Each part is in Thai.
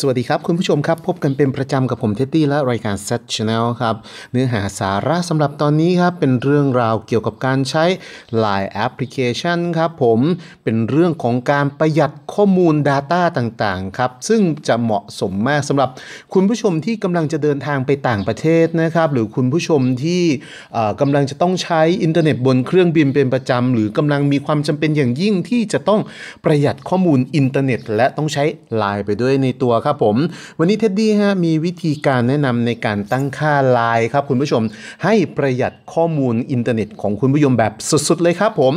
สวัสดีครับ คุณผู้ชมครับ พบกันเป็นประจำกับผมเท็ดดี้และรายการ Set Channel ครับ เนื้อหาสาระสำหรับตอนนี้ครับ เป็นเรื่องราวเกี่ยวกับการใช้ Line Application ครับ ผมเป็นเรื่องของการประหยัดข้อมูล Data ต่าง ๆ ครับ ซึ่งจะเหมาะสมมากสำหรับคุณผู้ชมที่กำลังจะเดินทางไปต่างประเทศนะครับ หรือคุณผู้ชมที่กำลังจะต้องใช้อินเทอร์เน็ตบนเครื่องบิน เป็นประจำหรือกำลังมีความจำเป็นอย่างยิ่งที่จะต้องประหยัดข้อมูลอินเทอร์เน็ต และต้องใช้ Line ไปด้วยในตัวครับผมวันนี้เท็ดดี้ฮะมีวิธีการแนะนำในการตั้งค่าไลน์ครับคุณผู้ชมให้ประหยัดข้อมูลอินเทอร์เน็ตของคุณผู้ชมแบบสุด ๆเลยครับ ผม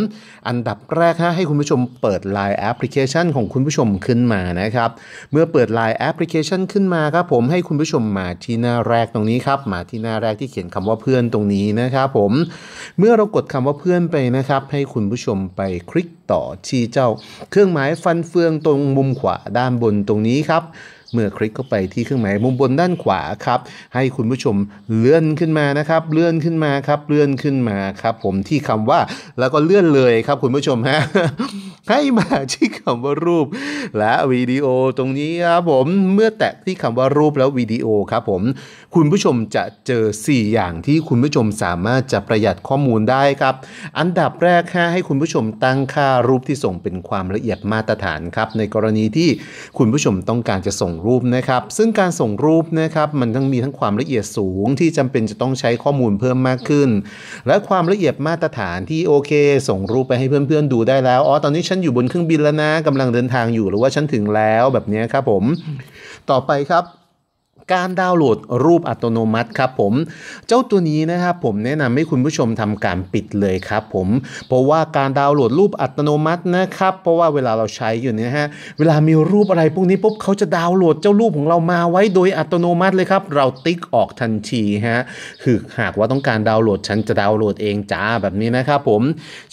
อันดับแรกฮะให้คุณผู้ชมเปิดไลน์แอปพลิเคชันของคุณผู้ชมขึ้นมานะครับเมื่อเปิดไลน์แอปพลิเคชันขึ้นมาครับผม ให้คุณผู้ชมมาที่หน้าแรกตรงนี้ครับมาที่หน้าแรกที่เขียนคำว่าเพื่อนตรงนี้นะครับผมเมื่อเรากดคำว่าเพื่อนไปนะครับให้คุณผู้ชมไปคลิกต่อที่เจ้า เครื่องหมายฟันเฟืองตรงมุมขวาด้านบนตรงนี้ครับเมื่อคลิกเข้าไปที่เครื่องหมายมุมบนด้านขวาครับ ให้คุณผู้ชมเลื่อนขึ้นมานะครับ เลื่อนขึ้นมาครับเลื่อนขึ้นมาครับ ผมที่คำว่าแล้วก็เลื่อนเลยครับคุณผู้ชมฮะให้มาที่คำว่ารูป และ วิดีโอตรงนี้ครับผมเมื่อแตะที่คำว่ารูปแล้ววิดีโอครับผม คุณผู้ชมจะเจอ 4 อย่างที่คุณผู้ชมสามารถจะประหยัดข้อมูลได้ครับ อันดับแรกให้คุณผู้ชมตั้งค่ารูปที่ส่งเป็นความละเอียดมาตรฐานครับ ในกรณีที่คุณผู้ชมต้องการจะส่งรูปนะครับ ซึ่งการส่งรูปนะครับมันต้องมีทั้งความละเอียดสูง ที่จำเป็นจะต้องใช้ข้อมูลเพิ่มมากขึ้น และความละเอียดมาตรฐานที่โอเค ส่งรูปไปให้เพื่อนๆดูได้แล้วอ๋อตอนนี้ฉันนอยู่บนเครื่องบินแล้วนะกำลังเดินทางอยู่ หรือว่าฉันถึงแล้วแบบนี้ครับผม ต่อไปครับการดาวน์โหลดรูปอัตโนมัติครับผม เจ้าตัวนี้นะครับผมแนะนำให้คุณผู้ชมทำการปิดเลยครับผมเพราะว่าการดาวน์โหลดรูปอัตโนมัตินะครับเพราะว่าเวลาเราใช้อยู่เนี่ยฮะเวลามีรูปอะไรพวกนี้ปุ๊บเขาจะดาวน์โหลดเจ้ารูปของเรามาไว้โดยอัตโนมัติเลยครับเราติ๊กออกทันทีฮะคือหากว่าต้องการดาวน์โหลดฉันจะดาวน์โหลดเองจ้าแบบนี้นะครับผม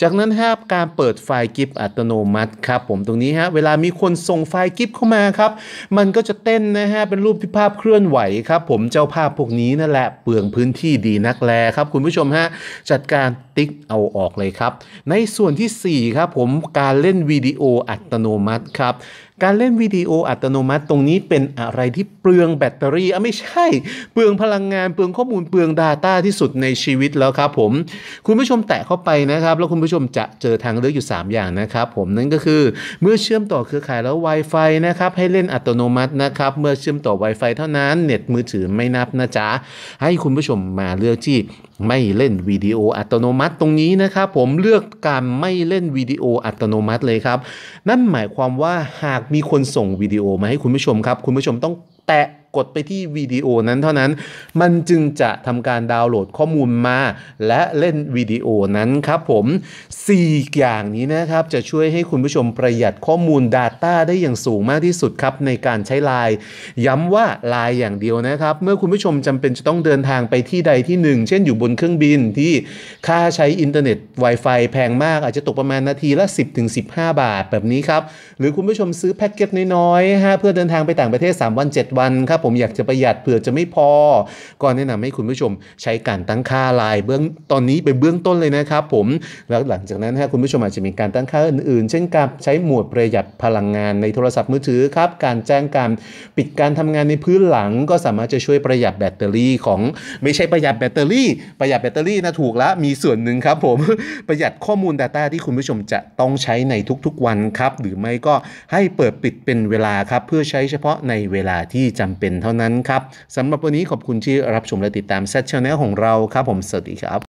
จากนั้นครับการเปิดไฟล์กิฟต์อัตโนมัติครับผมตรงนี้ฮะเวลามีคนส่งไฟล์กิฟต์เข้ามาครับมันก็จะเต้นนะฮะเป็นรูปที่ภาพเคลื่อนอนไหวครับผมเจ้าภาพพวกนี้นั่นแหละเปลืองพื้นที่ดีนักแลครับคุณผู้ชมฮะจัดการติ๊กเอาออกเลยครับ ในส่วนที่ 4 ครับผมการเล่นวิดีโออัตโนมัติครับการเล่นวิดีโออัตโนมัติตรงนี้เป็นอะไรที่เปลืองแบตเตอรี่อ่ะไม่ใช่เปลืองพลังงานเปลืองข้อมูลเปลือง Data ที่สุดในชีวิตแล้วครับผมคุณผู้ชมแตะเข้าไปนะครับแล้วคุณผู้ชมจะเจอทางเลือกอยู่ 3 อย่างนะครับผมนั่นก็คือเมื่อเชื่อมต่อเครือข่ายแล้ว Wi-Fi นะครับให้เล่นอัตโนมัตินะครับเมื่อเชื่อมต่อ Wi-Fi เท่านั้น เน็ตมือถือไม่นับนะจ๊ะให้คุณผู้ชมมาเลือกที่ไม่เล่นวิดีโออัตโนมัติตรงนี้นะครับ ผมเลือกการไม่เล่นวิดีโออัตโนมัติเลยครับนั่นหมายความว่าหากมีคนส่งวิดีโอมาให้คุณผู้ชมครับ คุณผู้ชมต้องแตะกดไปที่วิดีโอนั้นเท่านั้น มันจึงจะทำการดาวน์โหลดข้อมูลมา และเล่นวิดีโอนั้นครับผม 4 อย่างนี้นะครับ จะช่วยให้คุณผู้ชมประหยัดข้อมูล Data ได้อย่างสูงมากที่สุดครับ ในการใช้ไลน์ย้ำว่าไลน์อย่างเดียวนะครับ เมื่อคุณผู้ชมจำเป็นจะต้องเดินทางไปที่ใดที่หนึ่งเช่น อยู่บนเครื่องบินที่ค่าใช้อินเทอร์เน็ต Wi-Fi แพงมาก อาจจะตกประมาณนาทีละ 10-15 บาท แบบนี้ครับหรือคุณผู้ชมซื้อแพ็กเกจน้อยๆเพื่อเดินทางไปต่างประเทศ3วัน7วันครับผมอยากจะประหยัดเผื่อจะไม่พอ ก็แนะนำให้คุณผู้ชมใช้การตั้งค่าไลน์เบื้องตอนนี้เป็นเบื้องต้นเลยนะครับผมแล้วหลังจากนั้นถ้าคุณผู้ชมอาจจะมีการตั้งค่าอื่นๆ เช่นการใช้หมวดประหยัดพลังงานในโทรศัพท์มือถือครับการแจ้งการ ปิดการทำงานในพื้นหลัง ก็สามารถจะช่วยประหยัดแบตเตอรี่ของ ไม่ใช่ประหยัดแบตเตอรี่ ประหยัดแบตเตอรี่นะถูกแล้วมีส่วนหนึ่งครับผมประหยัดข้อมูล Data ที่คุณผู้ชมจะต้องใช้ในทุก ๆวันครับ หรือไม่ก็ให้เปิดปิดเป็นเวลาครับเพื่อใช้เฉพาะในเวลาที่จำเป็นเท่านั้นครับสำหรับวันนี้ขอบคุณที่รับชมและติดตามแซชแนลของเราครับ ผมสวัสดีครับ